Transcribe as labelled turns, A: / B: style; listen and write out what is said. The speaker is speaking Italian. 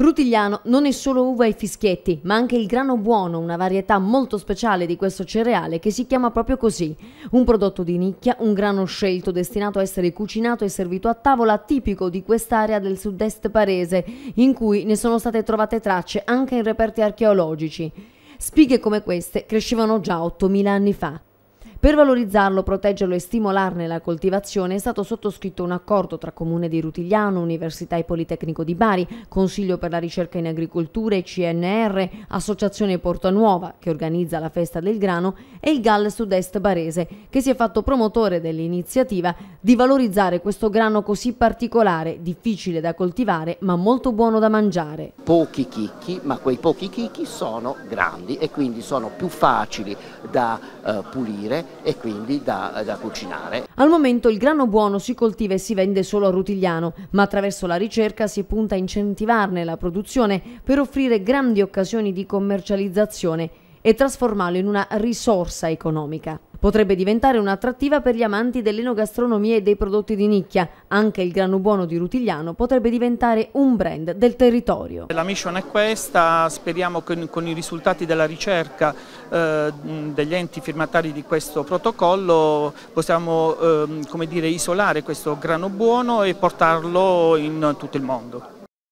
A: Rutigliano non è solo uva e fischietti, ma anche il grano buono, una varietà molto speciale di questo cereale che si chiama proprio così. Un prodotto di nicchia, un grano scelto destinato a essere cucinato e servito a tavola, tipico di quest'area del sud-est parese, in cui ne sono state trovate tracce anche in reperti archeologici. Spighe come queste crescevano già 8.000 anni fa. Per valorizzarlo, proteggerlo e stimolarne la coltivazione è stato sottoscritto un accordo tra Comune di Rutigliano, Università e Politecnico di Bari, Consiglio per la ricerca in agricoltura e CNR, Associazione Porta Nuova, che organizza la festa del grano, e il GAL Sud-Est Barese, che si è fatto promotore dell'iniziativa di valorizzare questo grano così particolare, difficile da coltivare ma molto buono da mangiare.
B: Pochi chicchi, ma quei pochi chicchi sono grandi e quindi sono più facili da eh, pulire e quindi da, da cucinare.
A: Al momento il grano buono si coltiva e si vende solo a Rutigliano, ma attraverso la ricerca si punta a incentivarne la produzione per offrire grandi occasioni di commercializzazione e trasformarlo in una risorsa economica. Potrebbe diventare un'attrattiva per gli amanti dell'enogastronomia e dei prodotti di nicchia. Anche il grano buono di Rutigliano potrebbe diventare un brand del
C: territorio. La mission è questa, speriamo che con i risultati della ricerca eh, degli enti firmatari di questo protocollo possiamo eh, dire, isolare questo grano buono e portarlo in tutto il mondo.